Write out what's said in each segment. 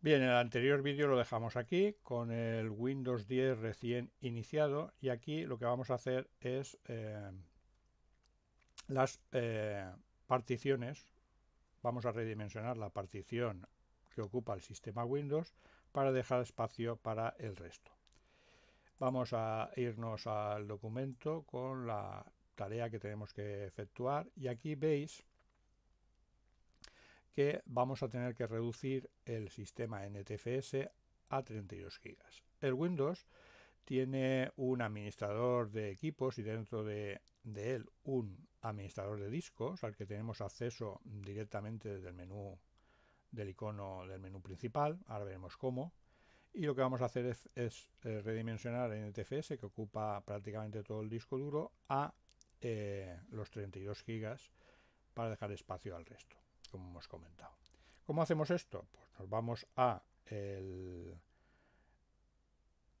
Bien, el anterior vídeo lo dejamos aquí con el Windows 10 recién iniciado y aquí lo que vamos a hacer es eh, las eh, particiones, vamos a redimensionar la partición que ocupa el sistema Windows para dejar espacio para el resto. Vamos a irnos al documento con la tarea que tenemos que efectuar y aquí veis que vamos a tener que reducir el sistema NTFS a 32 GB. El Windows tiene un administrador de equipos y dentro de, él un administrador de discos al que tenemos acceso directamente desde el menú del icono del menú principal, ahora veremos cómo. Y lo que vamos a hacer es, eh, redimensionar NTFS, que ocupa prácticamente todo el disco duro, a eh, los 32 GB para dejar espacio al resto como hemos comentado. ¿Cómo hacemos esto? Pues nos vamos a el,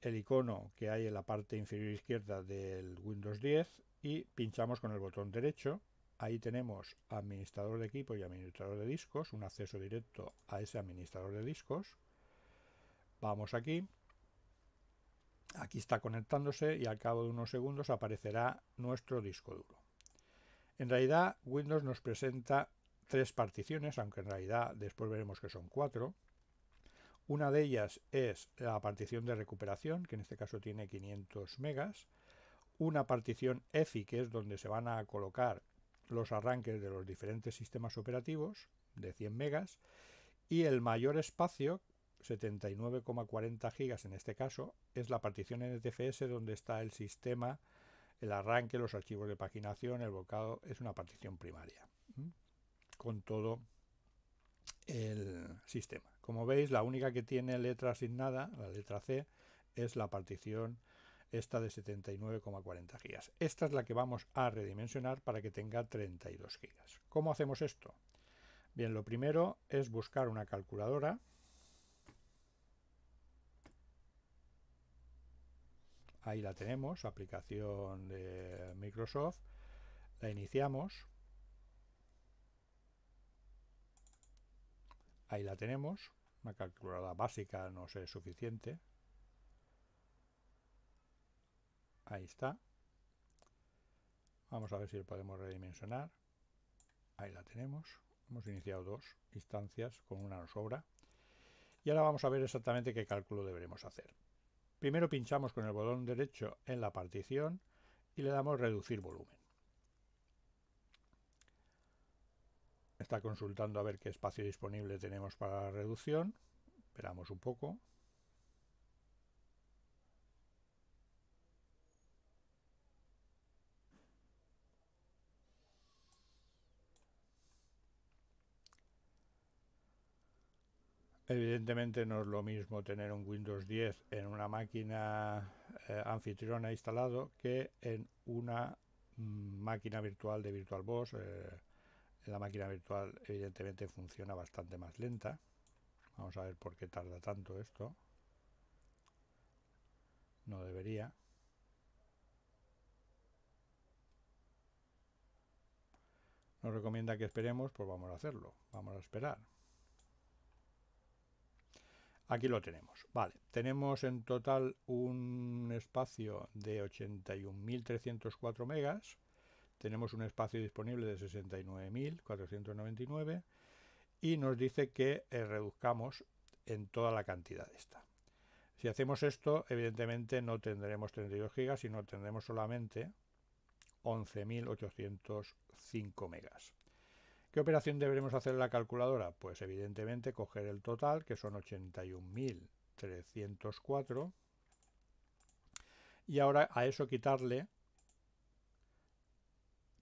el icono que hay en la parte inferior izquierda del Windows 10 y pinchamos con el botón derecho. Ahí tenemos administrador de equipo y administrador de discos, un acceso directo a ese administrador de discos. Vamos aquí. Aquí está conectándose y al cabo de unos segundos aparecerá nuestro disco duro. En realidad Windows nos presenta tres particiones, aunque en realidad después veremos que son cuatro. Una de ellas es la partición de recuperación, que en este caso tiene 500 megas. Una partición EFI, que es donde se van a colocar los arranques de los diferentes sistemas operativos, de 100 megas. Y el mayor espacio, 79,40 gigas en este caso, es la partición NTFS e donde está el sistema, el arranque, los archivos de paginación, el volcado, es una partición primaria. ¿Mm? con todo el sistema. Como veis, la única que tiene letra asignada, la letra C, es la partición esta de 79,40 GB. Esta es la que vamos a redimensionar para que tenga 32 GB. ¿Cómo hacemos esto? Bien, lo primero es buscar una calculadora. Ahí la tenemos, aplicación de Microsoft. La iniciamos. Ahí la tenemos, una calculadora básica no es suficiente. Ahí está. Vamos a ver si podemos redimensionar. Ahí la tenemos. Hemos iniciado dos instancias, con una nos sobra. Y ahora vamos a ver exactamente qué cálculo deberemos hacer. Primero pinchamos con el botón derecho en la partición y le damos reducir volumen. está consultando a ver qué espacio disponible tenemos para la reducción. Esperamos un poco. Evidentemente no es lo mismo tener un Windows 10 en una máquina eh, anfitriona instalado que en una mm, máquina virtual de VirtualBox eh, la máquina virtual evidentemente funciona bastante más lenta. Vamos a ver por qué tarda tanto esto. No debería. Nos recomienda que esperemos, pues vamos a hacerlo. Vamos a esperar. Aquí lo tenemos. Vale, tenemos en total un espacio de 81.304 megas tenemos un espacio disponible de 69.499 y nos dice que eh, reduzcamos en toda la cantidad esta. Si hacemos esto, evidentemente no tendremos 32 gigas, sino tendremos solamente 11.805 megas. ¿Qué operación deberemos hacer en la calculadora? Pues evidentemente coger el total, que son 81.304, y ahora a eso quitarle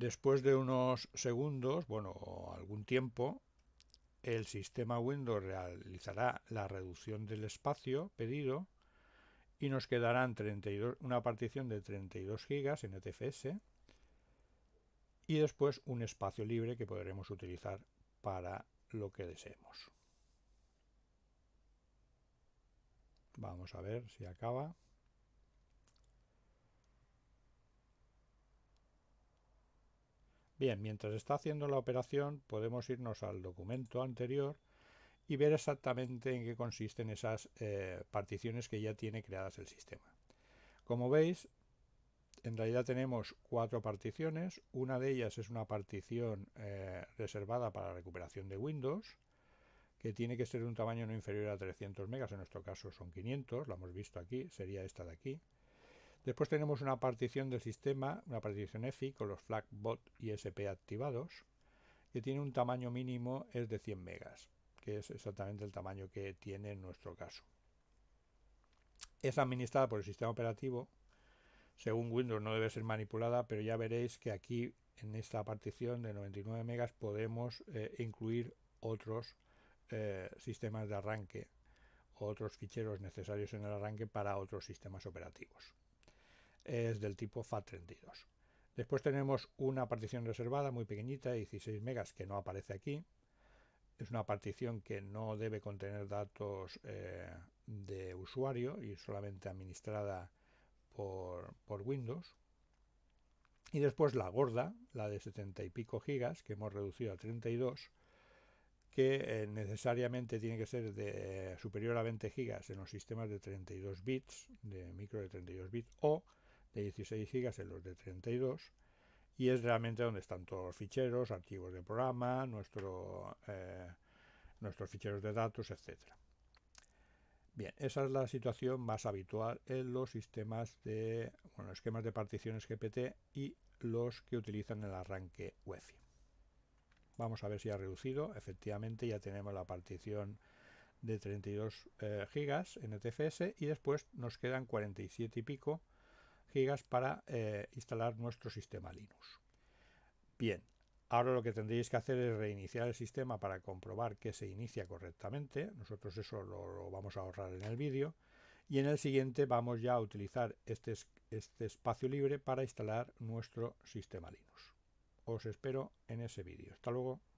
Después de unos segundos, bueno, algún tiempo, el sistema Windows realizará la reducción del espacio pedido y nos quedarán una partición de 32 GB en ETFS y después un espacio libre que podremos utilizar para lo que deseemos. Vamos a ver si acaba. Bien, mientras está haciendo la operación podemos irnos al documento anterior y ver exactamente en qué consisten esas eh, particiones que ya tiene creadas el sistema. Como veis, en realidad tenemos cuatro particiones. Una de ellas es una partición eh, reservada para recuperación de Windows, que tiene que ser de un tamaño no inferior a 300 megas, en nuestro caso son 500, la hemos visto aquí, sería esta de aquí. Después tenemos una partición del sistema, una partición EFI con los Flagbot bot y SP activados, que tiene un tamaño mínimo es de 100 megas, que es exactamente el tamaño que tiene en nuestro caso. Es administrada por el sistema operativo. Según Windows no debe ser manipulada, pero ya veréis que aquí en esta partición de 99 megas podemos eh, incluir otros eh, sistemas de arranque otros ficheros necesarios en el arranque para otros sistemas operativos es del tipo FAT32. Después tenemos una partición reservada muy pequeñita, 16 megas, que no aparece aquí. Es una partición que no debe contener datos eh, de usuario y solamente administrada por, Windows. Y después la gorda, la de 70 y pico gigas, que hemos reducido a 32, que eh, necesariamente tiene que ser de, superior a 20 gigas en los sistemas de 32 bits, de micro de 32 bits, o de 16 gigas en los de 32 y es realmente donde están todos los ficheros, archivos de programa, eh, nuestros ficheros de datos, etc. Bien, esa es la situación más habitual en los sistemas de, bueno, esquemas de particiones GPT y los que utilizan el arranque UEFI. Vamos a ver si ha reducido. Efectivamente, ya tenemos la partición de 32 eh, gigas GB en ETFS y después nos quedan 47 y pico gigas para eh, instalar nuestro sistema Linux. Bien, ahora lo que tendréis que hacer es reiniciar el sistema para comprobar que se inicia correctamente. Nosotros eso lo, vamos a ahorrar en el vídeo. Y en el siguiente vamos ya a utilizar este, este espacio libre para instalar nuestro sistema Linux. Os espero en ese vídeo. Hasta luego.